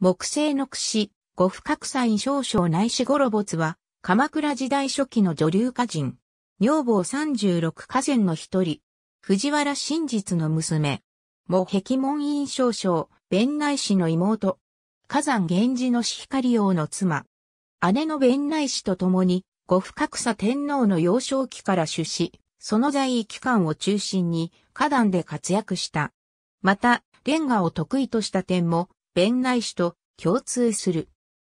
木星の櫛、五不覚祭少々内子五郎没は、鎌倉時代初期の女流歌人。女房三十六歌人の一人。藤原真実の娘。も壁門院少将、弁内氏の妹。火山源氏の死光王の妻。姉の弁内氏と共に、五不覚さ天皇の幼少期から出資、その在位期間を中心に、花壇で活躍した。また、レンガを得意とした点も、弁内詩と共通する。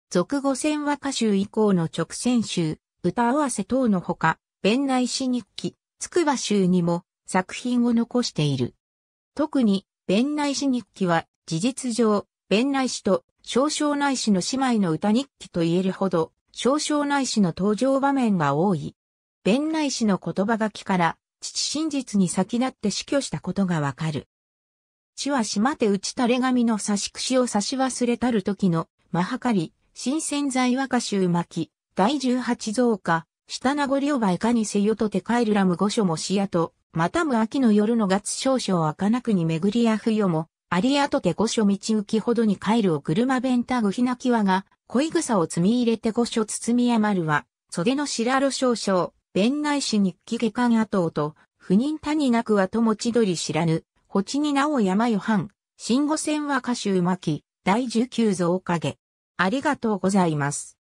俗語戦和歌集以降の直線集、歌合わせ等のほか、弁内史日記、つくば集にも作品を残している。特に、弁内史日記は、事実上、弁内史と少々内史の姉妹の歌日記と言えるほど、少々内史の登場場面が多い。弁内史の言葉書きから、父真実に先立って死去したことがわかる。地は島手打ち垂れ紙の差し櫛を差し忘れたる時の、まはかり、新鮮在若衆巻、第十八増加、下名ごりばいかにせよとて帰るらむ御所もしやと、またむ秋の夜の月少々あかなくに巡りや冬も、ありやとて御所道行きほどに帰るを車弁たぐひなきわが、恋草を積み入れて御所包みやまるは、袖の白露少々、弁内市日記下巻後と、不妊他になくはとも千鳥知らぬ、ちになお山よはん、新五線和歌集巻、第19かげ。ありがとうございます。